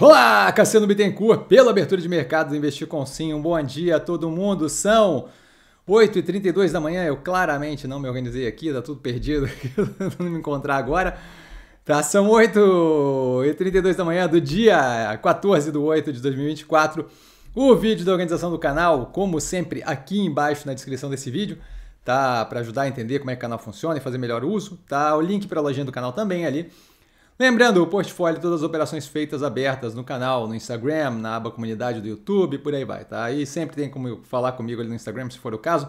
Olá, Cassiano Bittencourt, pela abertura de mercados Investir com Sim. Um bom dia a todo mundo. São 8h32 da manhã. Eu claramente não me organizei aqui, tá tudo perdido. não me encontrar agora. Tá, são 8h32 da manhã do dia 14 de 8 de 2024. O vídeo da organização do canal, como sempre, aqui embaixo na descrição desse vídeo, tá? Para ajudar a entender como é que o canal funciona e fazer melhor uso. Tá o link para a lojinha do canal também ali. Lembrando, o portfólio, todas as operações feitas abertas no canal, no Instagram, na aba comunidade do YouTube, por aí vai, tá? E sempre tem como falar comigo ali no Instagram, se for o caso.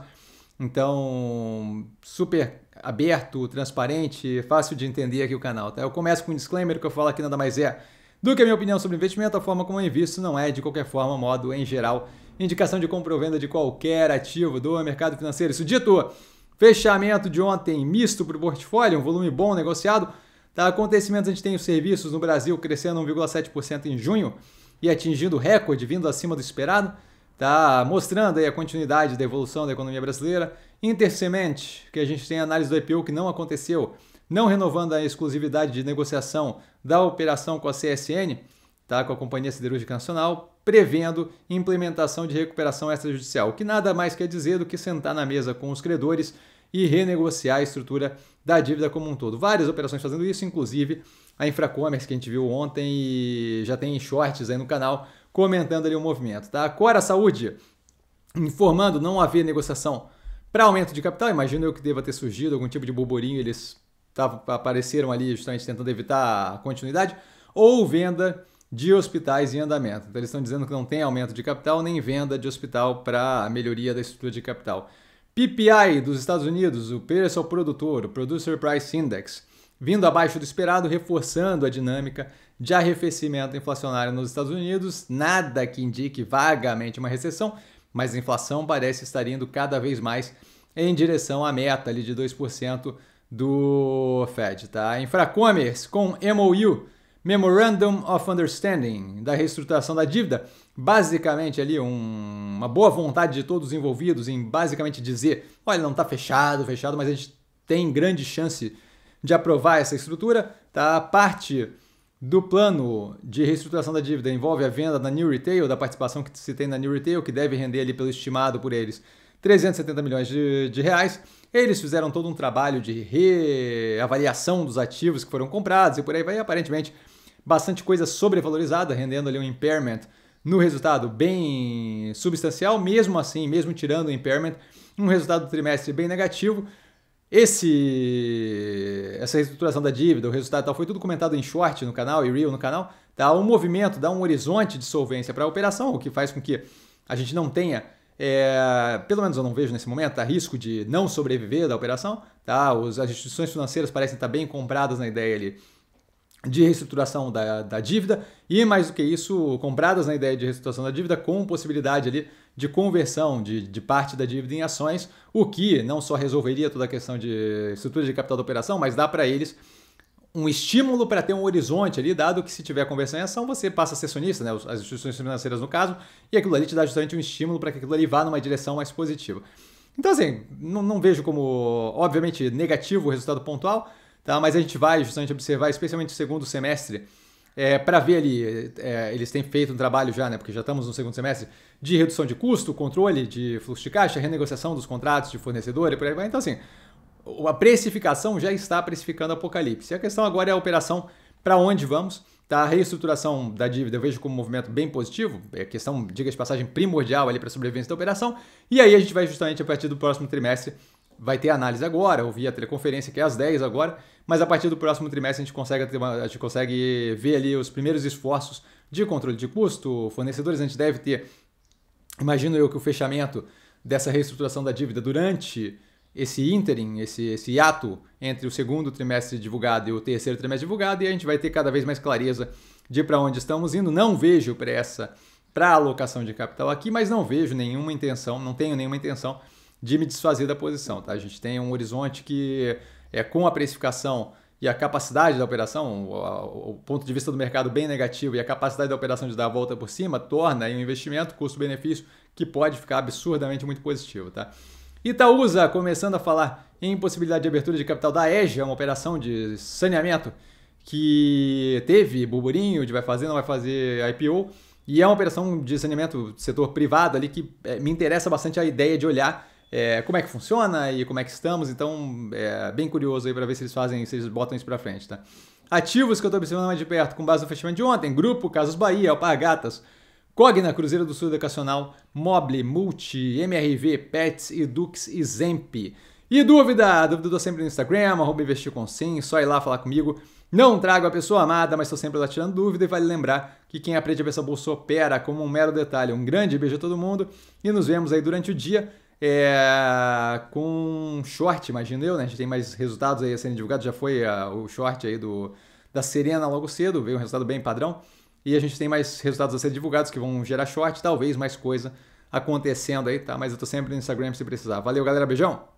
Então, super aberto, transparente, fácil de entender aqui o canal, tá? Eu começo com um disclaimer que eu falo aqui nada mais é do que a minha opinião sobre investimento, a forma como eu invisto não é, de qualquer forma, modo em geral, indicação de compra ou venda de qualquer ativo do mercado financeiro. Isso dito, fechamento de ontem misto para o portfólio, um volume bom negociado, Tá? Acontecimentos, a gente tem os serviços no Brasil crescendo 1,7% em junho e atingindo recorde, vindo acima do esperado. Tá mostrando aí a continuidade da evolução da economia brasileira. Intersemente, que a gente tem análise do IPO que não aconteceu, não renovando a exclusividade de negociação da operação com a CSN, tá? com a Companhia Siderúrgica Nacional, prevendo implementação de recuperação extrajudicial, o que nada mais quer dizer do que sentar na mesa com os credores e renegociar a estrutura da dívida como um todo. Várias operações fazendo isso, inclusive a Infracommerce que a gente viu ontem e já tem shorts aí no canal comentando ali o movimento. Tá? Cora Saúde informando não haver negociação para aumento de capital. Imagino eu que deva ter surgido algum tipo de burburinho, eles tavam, apareceram ali justamente tentando evitar a continuidade, ou venda de hospitais em andamento. Então, eles estão dizendo que não tem aumento de capital nem venda de hospital para a melhoria da estrutura de capital. PPI dos Estados Unidos, o preço ao produtor, o Producer Price Index, vindo abaixo do esperado, reforçando a dinâmica de arrefecimento inflacionário nos Estados Unidos. Nada que indique vagamente uma recessão, mas a inflação parece estar indo cada vez mais em direção à meta ali de 2% do Fed, tá? Infracommerce com MOU Memorandum of Understanding, da reestruturação da dívida, basicamente ali um, uma boa vontade de todos os envolvidos em basicamente dizer, olha, não está fechado, fechado, mas a gente tem grande chance de aprovar essa estrutura, tá? Parte do plano de reestruturação da dívida envolve a venda da New Retail, da participação que se tem na New Retail, que deve render ali pelo estimado por eles 370 milhões de, de reais. Eles fizeram todo um trabalho de reavaliação dos ativos que foram comprados e por aí vai, e aparentemente bastante coisa sobrevalorizada, rendendo ali um impairment no resultado bem substancial, mesmo assim, mesmo tirando o impairment, um resultado do trimestre bem negativo. Esse essa reestruturação da dívida, o resultado tal, foi tudo comentado em short no canal e real no canal, dá um movimento, dá um horizonte de solvência para a operação, o que faz com que a gente não tenha é, pelo menos eu não vejo nesse momento, risco de não sobreviver da operação. Tá? as instituições financeiras parecem estar bem compradas na ideia ali de reestruturação da, da dívida e, mais do que isso, compradas na né, ideia de reestruturação da dívida com possibilidade ali de conversão de, de parte da dívida em ações, o que não só resolveria toda a questão de estrutura de capital da operação, mas dá para eles um estímulo para ter um horizonte ali, dado que se tiver conversão em ação, você passa a ser acionista, né? as instituições financeiras no caso, e aquilo ali te dá justamente um estímulo para que aquilo ali vá numa direção mais positiva. Então, assim, não, não vejo como, obviamente, negativo o resultado pontual, Tá? Mas a gente vai justamente observar, especialmente o segundo semestre, é, para ver ali, é, eles têm feito um trabalho já, né, porque já estamos no segundo semestre, de redução de custo, controle de fluxo de caixa, renegociação dos contratos de fornecedor e por aí vai. Então, assim, a precificação já está precificando o apocalipse. E a questão agora é a operação para onde vamos. Tá? A reestruturação da dívida eu vejo como um movimento bem positivo, é questão, diga de passagem, primordial ali para a sobrevivência da operação. E aí a gente vai justamente a partir do próximo trimestre vai ter análise agora, ou via teleconferência, que é às 10 agora, mas a partir do próximo trimestre a gente consegue, a gente consegue ver ali os primeiros esforços de controle de custo, fornecedores, a gente deve ter, imagino eu, que o fechamento dessa reestruturação da dívida durante esse ínterim, esse, esse ato entre o segundo trimestre divulgado e o terceiro trimestre divulgado, e a gente vai ter cada vez mais clareza de para onde estamos indo. Não vejo pressa para alocação de capital aqui, mas não vejo nenhuma intenção, não tenho nenhuma intenção de me desfazer da posição. Tá? A gente tem um horizonte que é com a precificação e a capacidade da operação, o, ponto de vista do mercado bem negativo e a capacidade da operação de dar a volta por cima, torna um investimento custo-benefício que pode ficar absurdamente muito positivo. Tá? Itaúsa começando a falar em possibilidade de abertura de capital da EGE, é uma operação de saneamento que teve burburinho de vai fazer, não vai fazer IPO, e é uma operação de saneamento setor privado ali que eh, me interessa bastante a ideia de olhar é, como é que funciona e como é que estamos. Então, é bem curioso aí para ver se eles fazem, se eles botam isso para frente, tá? Ativos que eu estou observando mais de perto, com base no fechamento de ontem, Grupo, Casas Bahia, Alpagatas, Cogna, Cruzeiro do Sul Educacional, Mobile, Multi, MRV, Pets, Edux e Zemp. E dúvida? Dúvida eu tô sempre no Instagram, arroba investir com sim, só ir lá falar comigo. Não trago a pessoa amada, mas estou sempre lá tirando dúvida e vale lembrar que quem aprende a ver essa bolsa opera como um mero detalhe. Um grande beijo a todo mundo e nos vemos aí durante o dia. É, com short, imagino eu, né? A gente tem mais resultados aí a serem divulgados. Já foi a, ah, o short aí do, da Serena logo cedo, veio um resultado bem padrão. E a gente tem mais resultados a serem divulgados que vão gerar short, talvez mais coisa acontecendo aí, tá? Mas eu tô sempre no Instagram se precisar. Valeu, galera. Beijão!